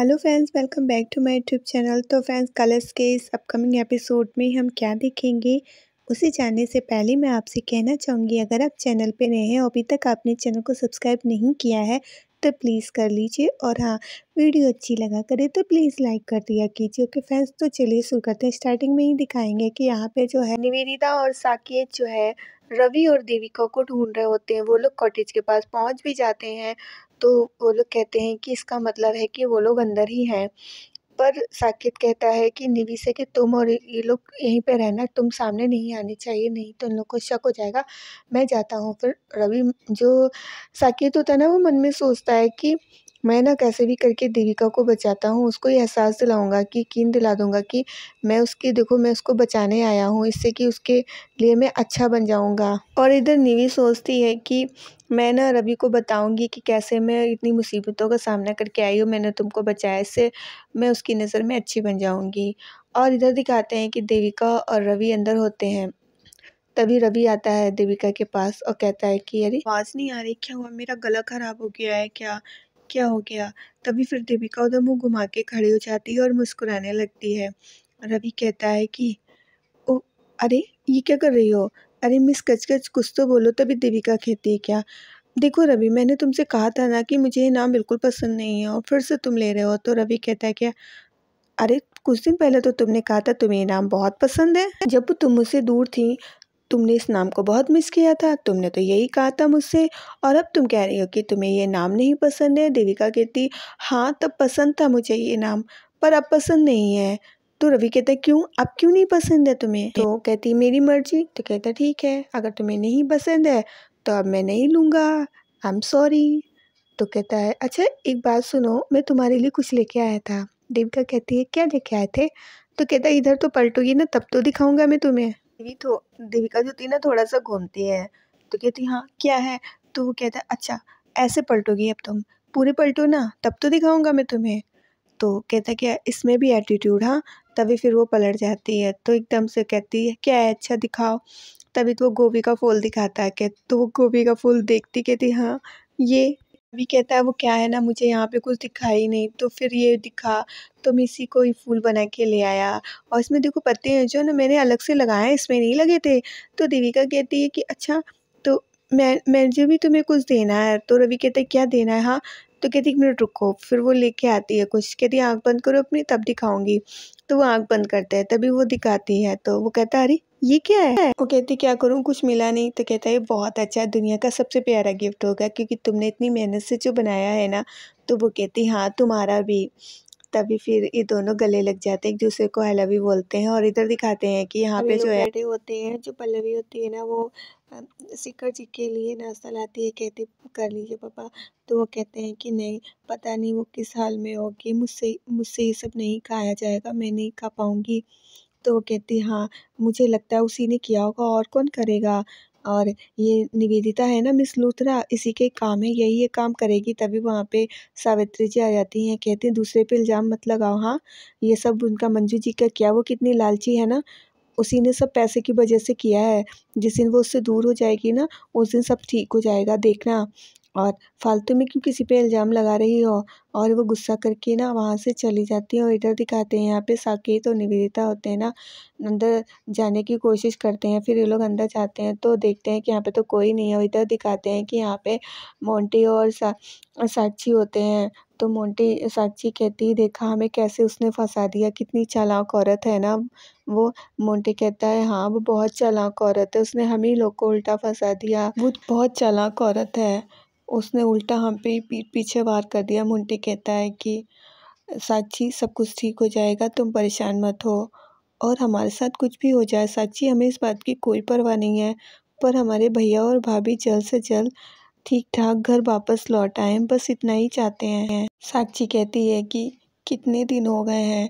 hello friends welcome back to my YouTube channel तो friends colours के इस upcoming episode में हम क्या देखेंगे उसे जानने से पहले मैं आपसे कहना चाहूँगी अगर आप चैनल पे नए हैं और अभी तक आपने चैनल को सब्सक्राइब नहीं किया है तो प्लीज़ कर लीजिए और हाँ वीडियो अच्छी लगा करे तो प्लीज़ लाइक कर दिया कीजिए ओके फ्रेंड्स तो चलिए शुरू करते हैं स्टार्टिंग में ही दिखाएंगे कि यहाँ पे जो है निवेदिता और साकेत जो है रवि और देविका को ढूंढ रहे होते हैं वो लोग कॉटेज के पास पहुंच भी जाते हैं तो वो लोग कहते हैं कि इसका मतलब है कि वो लोग अंदर ही हैं पर साकेत कहता है कि निवी से कि तुम और ये लोग यहीं पे रहना तुम सामने नहीं आने चाहिए नहीं तो उन लोग को शक हो जाएगा मैं जाता हूँ फिर रवि जो साकेत होता है ना वो मन में सोचता है कि मैं ना कैसे भी करके देविका को बचाता हूँ उसको ये एहसास दिलाऊंगा कि यकीन दिला दूंगा कि मैं उसकी देखो मैं उसको बचाने आया हूँ इससे कि उसके लिए मैं अच्छा बन जाऊँगा और इधर निवी सोचती है कि मैं ना रवि को बताऊंगी कि कैसे मैं इतनी मुसीबतों का सामना करके आई हूँ मैंने तुमको बचाया इससे मैं उसकी नज़र में अच्छी बन जाऊँगी और इधर दिखाते हैं कि देविका और रवि अंदर होते हैं तभी रवि आता है देविका के पास और कहता है कि अरे आवाज़ नहीं आ रही क्या हुआ मेरा गला ख़राब हो गया है क्या क्या हो गया तभी फिर देविका उधर मुंह घुमा के खड़ी हो जाती है और मुस्कुराने लगती है रवि कहता है कि ओ अरे ये क्या कर रही हो अरे मिस कच कुछ तो बोलो तभी देविका कहती है क्या देखो रवि मैंने तुमसे कहा था ना कि मुझे ये नाम बिल्कुल पसंद नहीं है और फिर से तुम ले रहे हो तो रवि कहता है क्या अरे कुछ दिन पहले तो तुमने कहा था तुम्हें ये नाम बहुत पसंद है जब तुम मुझसे दूर थी तुमने इस नाम को बहुत मिस किया था तुमने तो यही कहा था मुझसे और अब तुम कह रही हो कि तुम्हें ये नाम नहीं पसंद है देविका कहती हाँ तब पसंद था मुझे ये नाम पर अब पसंद नहीं है तो रवि कहता क्यों अब क्यों नहीं पसंद है तुम्हें तो कहती मेरी मर्जी तो कहता ठीक है अगर तुम्हें नहीं पसंद है तो अब मैं नहीं लूँगा आई एम सॉरी तो कहता है अच्छा एक बात सुनो मैं तुम्हारे लिए कुछ लेके आया था देविका कहती है क्या लेके आए थे तो कहता इधर तो पलटोगी ना तब तो दिखाऊंगा मैं तुम्हें देवी तो देविका जो ना थोड़ा सा घूमती है तो कहती हाँ क्या है तो वो कहता है अच्छा ऐसे पलटोगी अब तुम पूरे पलटो ना तब तो दिखाऊंगा मैं तुम्हें तो कहता क्या इसमें भी एटीट्यूड हाँ तभी फिर वो पलट जाती है तो एकदम से कहती है क्या है अच्छा दिखाओ तभी तो वो गोभी का फूल दिखाता है कह तो वो गोभी का फूल देखती कहती हाँ ये अभी कहता है वो क्या है ना मुझे यहाँ पे कुछ दिखा ही नहीं तो फिर ये दिखा तो मैं इसी को ही फूल बना के ले आया और इसमें देखो पत्ते हैं जो ना मैंने अलग से लगाए इसमें नहीं लगे थे तो देविका कहती है कि अच्छा तो मैं जो भी तुम्हें कुछ देना है तो रवि कहते क्या देना है हाँ तो कहती एक मिनट रुको फिर वो लेके आती है कुछ कहती आँख बंद करो अपनी तब दिखाऊंगी तो वो आँख बंद करते हैं तभी वो दिखाती है तो वो कहता अरे ये क्या है वो कहती क्या करूँ कुछ मिला नहीं तो कहता है बहुत अच्छा है दुनिया का सबसे प्यारा गिफ्ट होगा क्योंकि तुमने इतनी मेहनत से जो बनाया है ना तो वो कहती हाँ तुम्हारा भी तभी फिर ये दोनों गले लग जाते हैं एक दूसरे को हलवी बोलते हैं और इधर दिखाते हैं कि यहाँ पे जो है बैठे होते हैं जो पल्लवी होती है ना वो सिकर जी के लिए नाश्ता लाती है कहती कर लीजिए पापा तो वो कहते हैं कि नहीं पता नहीं वो किस हाल में होगी मुझसे मुझसे ये सब नहीं खाया जाएगा मैं नहीं खा पाऊँगी तो वो कहती हाँ मुझे लगता है उसी ने किया होगा और कौन करेगा और ये निवेदिता है ना मिस लूथरा इसी के काम है यही ये काम करेगी तभी वहाँ पे सावित्री जी आ जाती हैं कहती हैं दूसरे पे इल्ज़ाम मत लगाओ हाँ ये सब उनका मंजू जी का किया वो कितनी लालची है ना उसी ने सब पैसे की वजह से किया है जिस दिन वो उससे दूर हो जाएगी ना उस दिन सब ठीक हो जाएगा देखना और फालतू में क्यों किसी पे इल्ज़ाम लगा रही हो और वो गुस्सा करके ना वहाँ से चली जाती है और इधर दिखाते हैं यहाँ पे साकेत और निवेदिता होते हैं ना अंदर जाने की कोशिश करते हैं फिर ये लोग अंदर जाते हैं तो देखते हैं कि यहाँ पे तो कोई नहीं है और इधर दिखाते हैं कि यहाँ पे मोंटी और सा, साक्षी होते हैं तो मोंटी साक्षी कहती है देखा हमें कैसे उसने फंसा दिया कितनी चालाक औरत है ना वो मोंटी कहता है हाँ वो बहुत चालाक औरत है उसने हम ही लोग को उल्टा फंसा दिया वो बहुत चालाक औरत है उसने उल्टा हम पे पीठ पीछे वार कर दिया मुंटी कहता है कि साक्षी सब कुछ ठीक हो जाएगा तुम परेशान मत हो और हमारे साथ कुछ भी हो जाए साक्षी हमें इस बात की कोई परवाह नहीं है पर हमारे भैया और भाभी जल्द से जल्द ठीक ठाक घर वापस लौट आए बस इतना ही चाहते हैं साक्षी कहती है कि कितने दिन हो गए हैं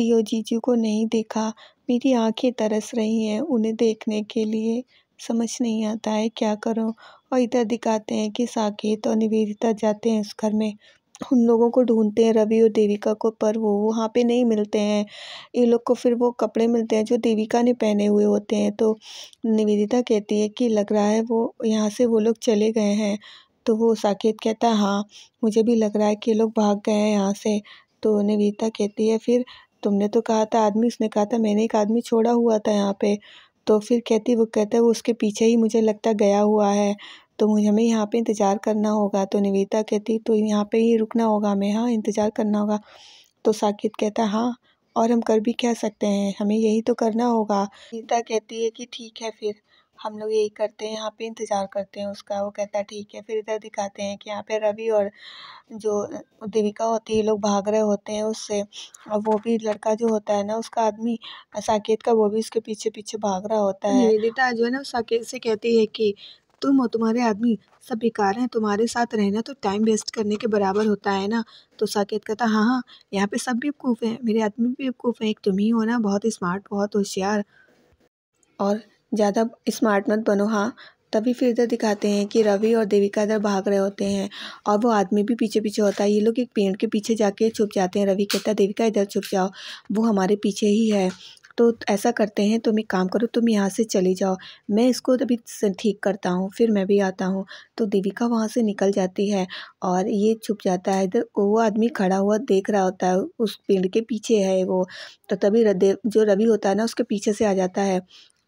दियो जीजू को नहीं देखा मेरी आंखें तरस रही हैं उन्हें देखने के लिए समझ नहीं आता है क्या करूं और इधर दिखाते हैं कि साकेत और निवेदिता जाते हैं उस घर में उन लोगों को ढूंढते हैं रवि और देविका को पर वो वहाँ पे नहीं मिलते हैं ये लोग को फिर वो कपड़े मिलते हैं जो देविका ने पहने हुए होते हैं तो निवेदिता कहती है कि लग रहा है वो यहाँ से वो लोग चले गए हैं तो वो साकेत कहता है हाँ मुझे भी लग रहा है कि ये लोग भाग गए हैं यहाँ से तो निवेदिता कहती है फिर तुमने तो कहा था आदमी उसने कहा था मैंने एक आदमी छोड़ा हुआ था यहाँ पे तो फिर कहती वो कहता है वो उसके पीछे ही मुझे लगता गया हुआ है तो मुझे हमें यहाँ पे इंतज़ार करना होगा तो निविता कहती तो यहाँ पे ही रुकना होगा हमें हाँ इंतज़ार करना होगा तो साकेत कहता है हाँ और हम कर भी कह सकते हैं हमें यही तो करना होगा निवेदिता कहती है कि ठीक है फिर हम लोग यही करते हैं यहाँ पे इंतज़ार करते हैं उसका वो कहता है ठीक है फिर इधर दिखाते हैं कि यहाँ पे रवि और जो देविका होती है लोग भाग रहे होते हैं उससे और वो भी लड़का जो होता है ना उसका आदमी साकेत का वो भी उसके पीछे पीछे भाग रहा होता है निवेदिता जो है ना साकेत से कहती है कि तुम और तुम्हारे आदमी सब बेकार हैं तुम्हारे साथ रहना तो टाइम वेस्ट करने के बराबर होता है ना तो साकेत कहता हाँ हाँ यहाँ पे सब बेवकूफ़ हैं मेरे आदमी भी बेवकूफ़ हैं एक तुम ही हो ना बहुत स्मार्ट बहुत होशियार और ज़्यादा स्मार्ट मत बनो हाँ तभी फिर इधर दिखाते हैं कि रवि और देविका इधर भाग रहे होते हैं और वो आदमी भी पीछे पीछे होता है ये लोग एक पेड़ के पीछे जाके छुप जाते हैं रवि कहता है देविका इधर छुप जाओ वो हमारे पीछे ही है तो ऐसा करते हैं तुम एक काम करो तुम यहाँ से चले जाओ मैं इसको अभी ठीक करता हूँ फिर मैं भी आता हूँ तो देविका वहाँ से निकल जाती है और ये छुप जाता है इधर वो आदमी खड़ा हुआ देख रहा होता है उस पेड़ के पीछे है वो तो तभी जो रवि होता है ना उसके पीछे से आ जाता है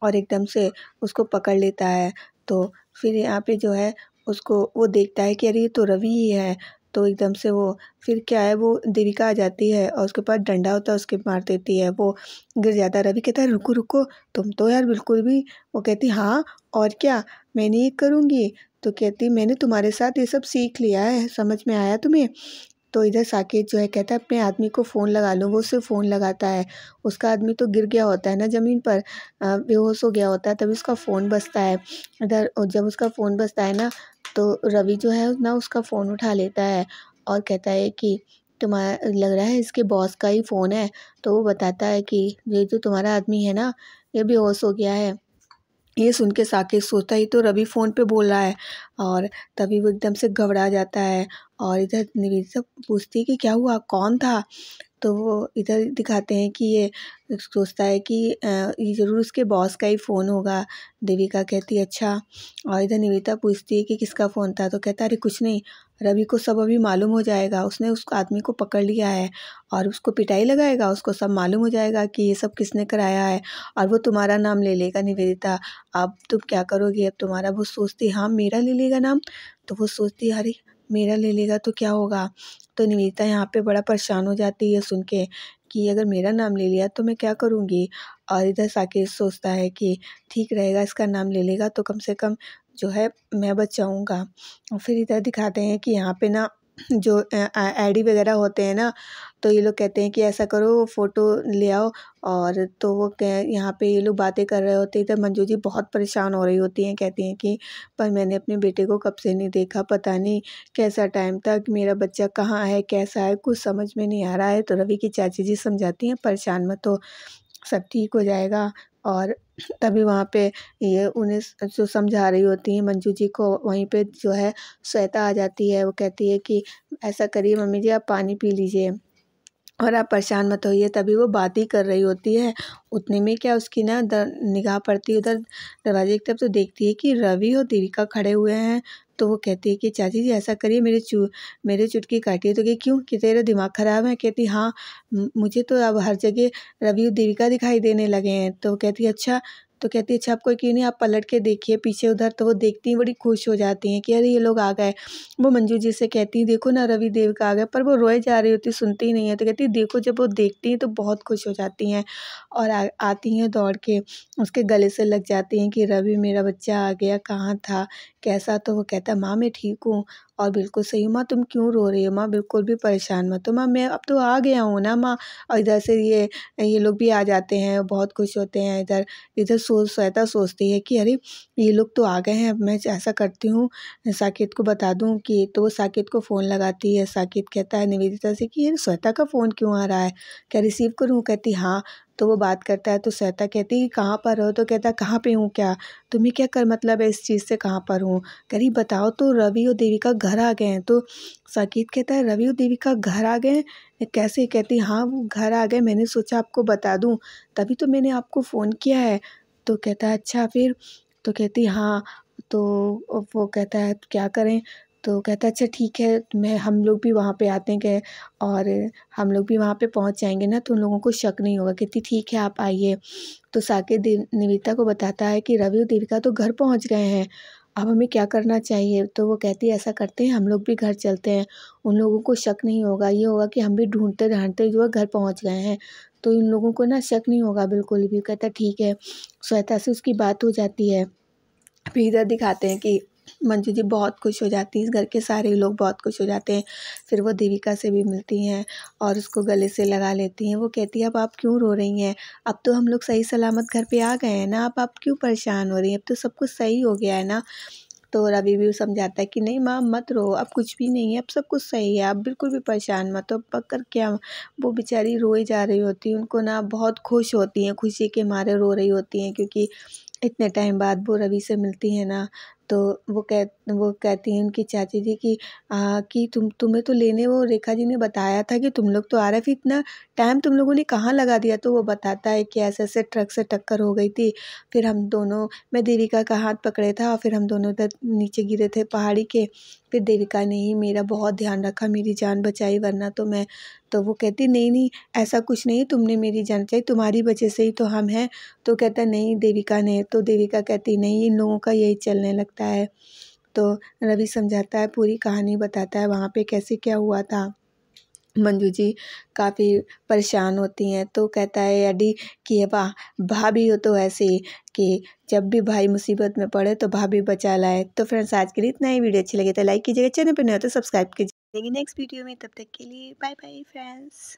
और एकदम से उसको पकड़ लेता है तो फिर यहाँ पे जो है उसको वो देखता है कि अरे ये तो रवि ही है तो एकदम से वो फिर क्या है वो देविका आ जाती है और उसके पास डंडा होता है उसके मार देती है वो गिर जाता है रवि कहता है रुको रुको तुम तो यार बिल्कुल भी वो कहती हाँ और क्या मैंने ये करूँगी तो कहती मैंने तुम्हारे साथ ये सब सीख लिया है समझ में आया तुम्हें तो इधर साकेत जो है कहता है अपने आदमी को फ़ोन लगा लूँ वो उसे फ़ोन लगाता है उसका आदमी तो गिर गया होता है ना ज़मीन पर बेहोश हो गया होता है तभी उसका फ़ोन बसता है इधर जब उसका फ़ोन बसता है ना तो रवि जो है ना उसका फ़ोन उठा लेता है और कहता है कि तुम्हारा लग रहा है इसके बॉस का ही फ़ोन है तो वो बताता है कि ये जो तुम्हारा आदमी है ना ये होश हो गया है ये सुन के साकिब सोचता ही तो रवि फ़ोन पे बोल रहा है और तभी वो एकदम से घबरा जाता है और इधर निवेदा पूछती है कि क्या हुआ कौन था तो वो इधर दिखाते हैं कि ये सोचता है कि ये ज़रूर उसके बॉस का ही फ़ोन होगा देविका कहती है अच्छा और इधर निवेदिता पूछती है कि किसका फ़ोन था तो कहता अरे कुछ नहीं रवि को सब अभी मालूम हो जाएगा उसने उस आदमी को पकड़ लिया है और उसको पिटाई लगाएगा उसको सब मालूम हो जाएगा कि ये सब किसने कराया है और वो तुम्हारा नाम ले लेगा निवेदिता अब तुम क्या करोगी अब तुम्हारा वो सोचती हाँ मेरा ले लेगा नाम तो वो सोचती अरे मेरा ले लेगा तो क्या होगा तो निवेदिता यहाँ पे बड़ा परेशान हो जाती है सुन के कि अगर मेरा नाम ले लिया तो मैं क्या करूँगी और इधर साकेत सोचता है कि ठीक रहेगा इसका नाम ले लेगा तो कम से कम जो है मैं बचाऊँगा फिर इधर दिखाते हैं कि यहाँ पे ना जो आई डी वगैरह होते हैं ना तो ये लोग कहते हैं कि ऐसा करो फ़ोटो ले आओ और तो वो कह यहाँ पे ये लोग बातें कर रहे होते हैं तो मंजू जी बहुत परेशान हो रही होती हैं कहती हैं कि पर मैंने अपने बेटे को कब से नहीं देखा पता नहीं कैसा टाइम था मेरा बच्चा कहाँ है कैसा है कुछ समझ में नहीं आ रहा है तो रवि की चाची जी समझाती हैं परेशान मत हो सब ठीक हो जाएगा और तभी वहाँ पे ये उन्हें जो समझा रही होती हैं मंजू जी को वहीं पे जो है श्वेता आ जाती है वो कहती है कि ऐसा करिए मम्मी जी आप पानी पी लीजिए और आप परेशान मत होइए तभी वो बात ही कर रही होती है उतने में क्या उसकी ना निगाह पड़ती है उधर दरवाजे की तरफ तो देखती है कि रवि और दीविका खड़े हुए हैं तो वो कहती है कि चाची जी ऐसा करिए मेरे चू मेरे चुटकी काटिए तो कि क्यों कि तेरा दिमाग ख़राब है कहती हाँ मुझे तो अब हर जगह रवि देविका दिखाई देने लगे हैं तो कहती अच्छा तो कहती है अच्छा आपको क्यों नहीं आप पलट के देखिए पीछे उधर तो वो देखती हैं बड़ी खुश हो जाती हैं कि अरे ये लोग आ गए वो मंजू जी से कहती हैं देखो ना रवि देव का आ गया पर वो रोए जा रही होती सुनती ही नहीं है तो कहती है देखो जब वो देखती हैं तो बहुत खुश हो जाती हैं और आ, आती हैं दौड़ के उसके गले से लग जाती हैं कि रवि मेरा बच्चा आ गया कहाँ था कैसा तो वो कहता माँ मैं ठीक हूँ और बिल्कुल सही माँ तुम क्यों रो रही हो माँ बिल्कुल भी परेशान मत हो माँ मैं अब तो आ गया हूँ ना माँ और इधर से ये ये लोग भी आ जाते हैं बहुत खुश होते हैं इधर इधर सोच श्वेता सोचती है कि अरे ये लोग तो आ गए हैं अब मैं ऐसा करती हूँ साकेत को बता दूँ कि तो वो साकेत को फ़ोन लगाती है साकेत कहता है निवेदिता से कि ये श्वेता का फ़ोन क्यों आ रहा है क्या रिसीव करूँ कहती हाँ तो वो बात करता है तो सहता कहती है कि कहाँ पर हो तो कहता है कहाँ पे हूँ क्या तुम्हें क्या कर मतलब है इस चीज़ से कहाँ पर हूँ कह रही बताओ तो रवि और देविका घर आ गए हैं तो साकेत कहता है रवि और देविका घर आ गए कैसे कहती हाँ वो घर आ गए मैंने सोचा आपको बता दूँ तभी तो मैंने आपको फ़ोन किया है तो कहता है अच्छा फिर तो कहती हाँ तो वो कहता है क्या करें तो कहता अच्छा ठीक है मैं हम लोग भी वहाँ पे आते गए और हम लोग भी वहाँ पे पहुँच जाएंगे ना तो उन लोगों को शक नहीं होगा कहती ठीक है आप आइए तो साकेत निवेदिता को बताता है कि रवि और देविका तो घर पहुँच गए हैं अब हमें क्या करना चाहिए तो वो कहती है ऐसा करते हैं हम लोग भी घर चलते हैं उन लोगों को शक नहीं होगा ये होगा कि हम भी ढूंढते ढांढते जो है घर पहुंच गए हैं तो इन लोगों को ना शक नहीं होगा बिल्कुल भी कहता ठीक है स्वेता से उसकी बात हो जाती है फिर इधर दिखाते हैं कि मंजू जी बहुत खुश हो जाती हैं घर के सारे लोग बहुत खुश हो जाते हैं फिर वो देविका से भी मिलती हैं और उसको गले से लगा लेती हैं वो कहती है अब आप क्यों रो रही हैं अब तो हम लोग सही सलामत घर पे आ गए हैं ना अब आप क्यों परेशान हो रही हैं अब तो सब कुछ सही हो गया है ना तो रवि भी समझाता है कि नहीं माँ मत रो अब कुछ भी नहीं है अब सब कुछ सही है आप बिल्कुल भी परेशान मत हो पक कर क्या वो बेचारी रोए जा रही होती है उनको ना बहुत खुश होती हैं खुशी के मारे रो रही होती हैं क्योंकि इतने टाइम बाद वो रवि से मिलती हैं ना तो वो कह वो कहती हैं उनकी चाची जी कि कि तुम तुम्हें तो लेने वो रेखा जी ने बताया था कि तुम लोग तो आ रहे फिर इतना टाइम तुम लोगों ने कहाँ लगा दिया तो वो बताता है कि ऐसे ऐसे ट्रक से टक्कर हो गई थी फिर हम दोनों मैं देविका का हाथ पकड़े था और फिर हम दोनों तक नीचे गिरे थे पहाड़ी के फिर देविका ने ही मेरा बहुत ध्यान रखा मेरी जान बचाई वरना तो मैं तो वो कहती नहीं नहीं ऐसा कुछ नहीं तुमने मेरी जान चाहिए तुम्हारी वजह से ही तो हम हैं तो कहता नहीं देविका ने तो देविका कहती नहीं इन लोगों का यही चलने लगता है तो रवि समझाता है पूरी कहानी बताता है वहाँ पे कैसे क्या हुआ था मंजू जी काफ़ी परेशान होती हैं तो कहता है अडी कि वाह भाभी हो तो ऐसे कि जब भी भाई मुसीबत में पड़े तो भाभी बचा लाए तो फ्रेंड्स आज के लिए इतना ही वीडियो अच्छी लगी तो लाइक कीजिएगा चैनल पर नहीं हो तो सब्सक्राइब कीजिए मिलेंगे नेक्स्ट वीडियो में तब तक के लिए बाय बाय फ्रेंड्स